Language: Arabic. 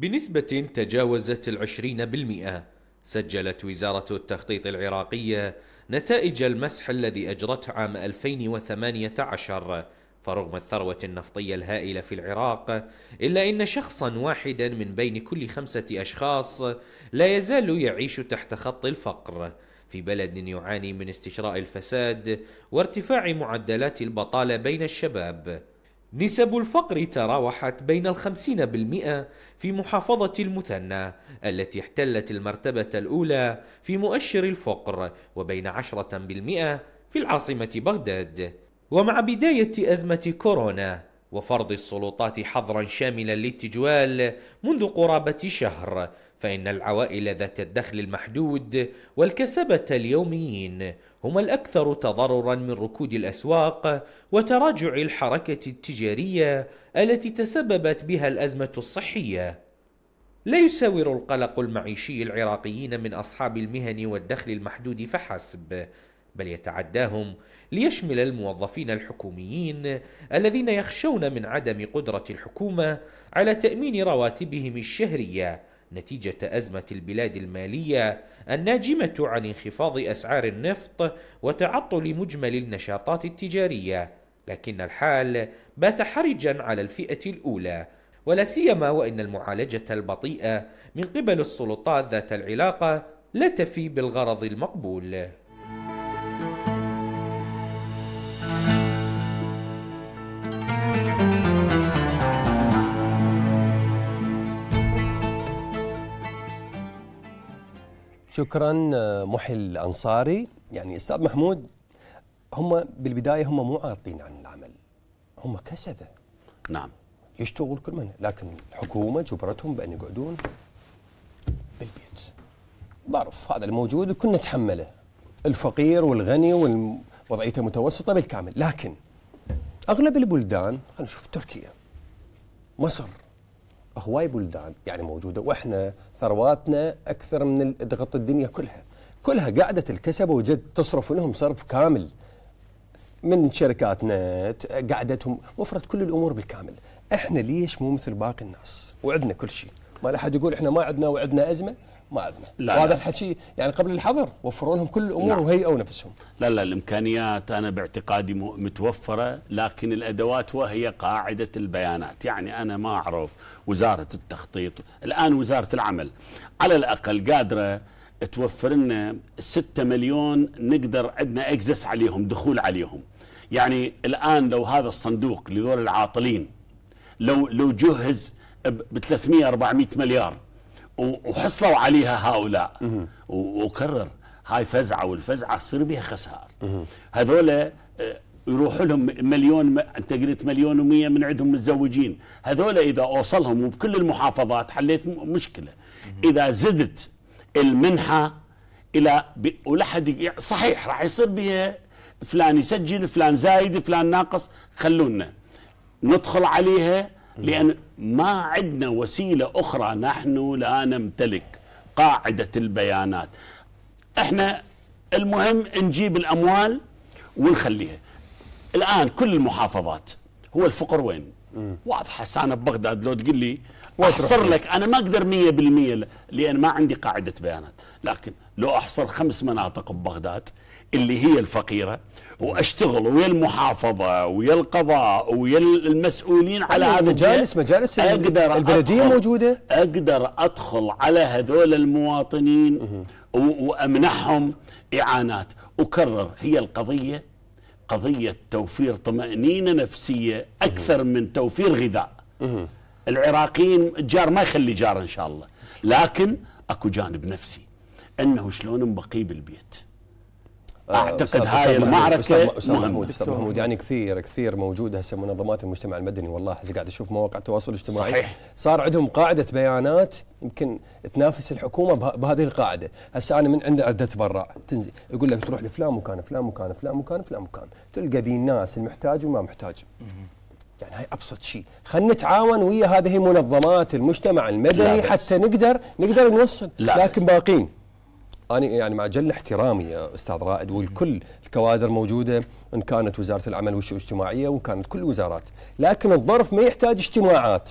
بنسبة تجاوزت العشرين بالمئة سجلت وزارة التخطيط العراقية نتائج المسح الذي أجرته عام 2018 فرغم الثروة النفطية الهائلة في العراق إلا إن شخصا واحدا من بين كل خمسة أشخاص لا يزال يعيش تحت خط الفقر في بلد يعاني من استشراء الفساد وارتفاع معدلات البطالة بين الشباب نسب الفقر تراوحت بين الخمسين بالمئة في محافظة المثنى التي احتلت المرتبة الأولى في مؤشر الفقر وبين عشرة بالمئة في العاصمة بغداد ومع بداية أزمة كورونا وفرض السلطات حظرا شاملا للتجوال منذ قرابة شهر فإن العوائل ذات الدخل المحدود والكسبة اليوميين هما الأكثر تضررا من ركود الأسواق وتراجع الحركة التجارية التي تسببت بها الأزمة الصحية لا يساور القلق المعيشي العراقيين من أصحاب المهن والدخل المحدود فحسب بل يتعداهم ليشمل الموظفين الحكوميين الذين يخشون من عدم قدرة الحكومة على تأمين رواتبهم الشهرية نتيجة أزمة البلاد المالية الناجمة عن انخفاض أسعار النفط وتعطل مجمل النشاطات التجارية، لكن الحال بات حرجا على الفئة الأولى، ولا سيما وإن المعالجة البطيئة من قبل السلطات ذات العلاقة لا تفي بالغرض المقبول. شكرا آه، محل انصاري يعني استاذ محمود هم بالبدايه هم مو عارضين عن العمل هم كسبه نعم يشتغل كل من لكن الحكومه جبرتهم بان يقعدون بالبيت ظرف هذا الموجود وكنا نتحمله الفقير والغني ووضعيته المتوسطه بالكامل لكن اغلب البلدان خلينا نشوف تركيا مصر هواي بلدان يعني موجوده واحنا ثرواتنا اكثر من ضغط الدنيا كلها كلها قاعده الكسبه وجد تصرف لهم صرف كامل من شركات نت قاعدتهم وفرت كل الامور بالكامل احنا ليش مو مثل باقي الناس وعدنا كل شيء ما لا احد يقول احنا ما عدنا وعدنا ازمه ما عندنا لا وهذا الحكي يعني قبل الحظر وفروا لهم كل الامور نعم. وهيئوا نفسهم لا لا الامكانيات انا باعتقادي متوفره لكن الادوات وهي قاعده البيانات يعني انا ما اعرف وزاره التخطيط الان وزاره العمل على الاقل قادره توفر لنا 6 مليون نقدر عندنا اكزس عليهم دخول عليهم يعني الان لو هذا الصندوق لذول العاطلين لو لو جهز ب 300 400 مليار وحصلوا عليها هؤلاء وكرر هاي فزعه والفزعه تصير بها خسائر هذول آه، يروح لهم مليون انت قلت مليون و100 من عندهم متزوجين هذول اذا اوصلهم وبكل المحافظات حليت مشكله اذا زدت المنحه الى ب... ولحد صحيح راح يصير بها فلان يسجل فلان زايد فلان ناقص خلونا ندخل عليها لأن ما عندنا وسيلة أخرى نحن لا نمتلك قاعدة البيانات احنا المهم نجيب الأموال ونخليها الآن كل المحافظات هو الفقر وين واضحة أنا ببغداد لو تقول لي أحصر لك أنا ما أقدر 100% لأن ما عندي قاعدة بيانات لكن لو أحصر خمس مناطق ببغداد اللي هي الفقيرة واشتغل ويا المحافظه ويا القضاء ويا المسؤولين على أيوة، هذا مجالس مجالس اقدر البلديه موجوده اقدر ادخل على هذول المواطنين وامنحهم اعانات اكرر هي القضيه قضيه توفير طمانينه نفسيه اكثر من توفير غذاء العراقيين جار ما يخلي جار ان شاء الله لكن اكو جانب نفسي انه شلون بقي بالبيت اعتقد هاي المعركه أستاذ, محمود استاذ محمود يعني كثير كثير موجود هسه منظمات المجتمع المدني والله هسه قاعد اشوف مواقع التواصل الاجتماعي صحيح صار عندهم قاعده بيانات يمكن تنافس الحكومه بهذه القاعده، هسه انا من عندي اريد اتبرع، تنزل يقول لك تروح لفلان مكان فلان مكان فلان مكان فلان مكان، تلقى بي الناس المحتاج وما محتاج. يعني هاي ابسط شيء، خلينا نتعاون ويا هذه المنظمات المجتمع المدني حتى نقدر نقدر نوصل، لكن باقين انا يعني مع جل احترامي يا استاذ رائد والكل الكوادر موجوده ان كانت وزاره العمل والشؤون الاجتماعيه وان كانت كل الوزارات لكن الظرف ما يحتاج اجتماعات